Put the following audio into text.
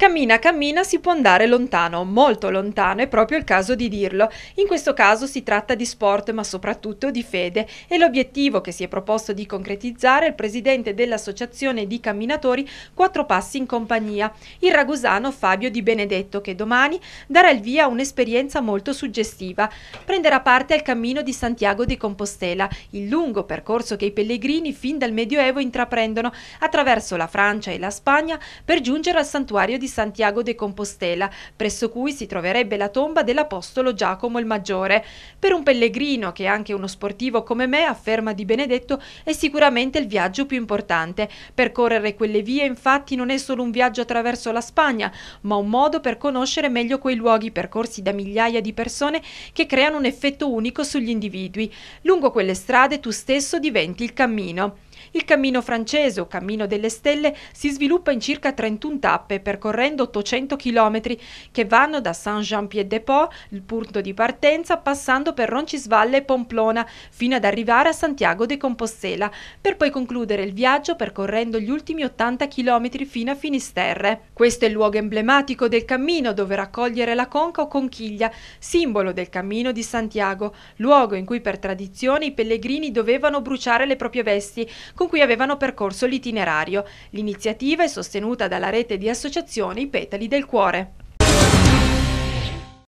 Cammina, cammina, si può andare lontano, molto lontano, è proprio il caso di dirlo. In questo caso si tratta di sport, ma soprattutto di fede. E l'obiettivo che si è proposto di concretizzare il presidente dell'Associazione di Camminatori Quattro Passi in Compagnia, il ragusano Fabio Di Benedetto, che domani darà il via a un'esperienza molto suggestiva. Prenderà parte al Cammino di Santiago di Compostela, il lungo percorso che i pellegrini fin dal Medioevo intraprendono attraverso la Francia e la Spagna per giungere al santuario di Santiago de Compostela, presso cui si troverebbe la tomba dell'Apostolo Giacomo il Maggiore. Per un pellegrino, che è anche uno sportivo come me, afferma Di Benedetto, è sicuramente il viaggio più importante. Percorrere quelle vie infatti non è solo un viaggio attraverso la Spagna, ma un modo per conoscere meglio quei luoghi percorsi da migliaia di persone che creano un effetto unico sugli individui. Lungo quelle strade tu stesso diventi il cammino. Il cammino francese o Cammino delle Stelle si sviluppa in circa 31 tappe percorrendo 800 km che vanno da Saint-Jean-Pied-de-Port, il punto di partenza, passando per Roncisvalle e Pomplona fino ad arrivare a Santiago de Compostela per poi concludere il viaggio percorrendo gli ultimi 80 km fino a Finisterre. Questo è il luogo emblematico del cammino dove raccogliere la conca o conchiglia, simbolo del cammino di Santiago, luogo in cui per tradizione i pellegrini dovevano bruciare le proprie vesti con cui avevano percorso l'itinerario. L'iniziativa è sostenuta dalla rete di associazioni Petali del Cuore.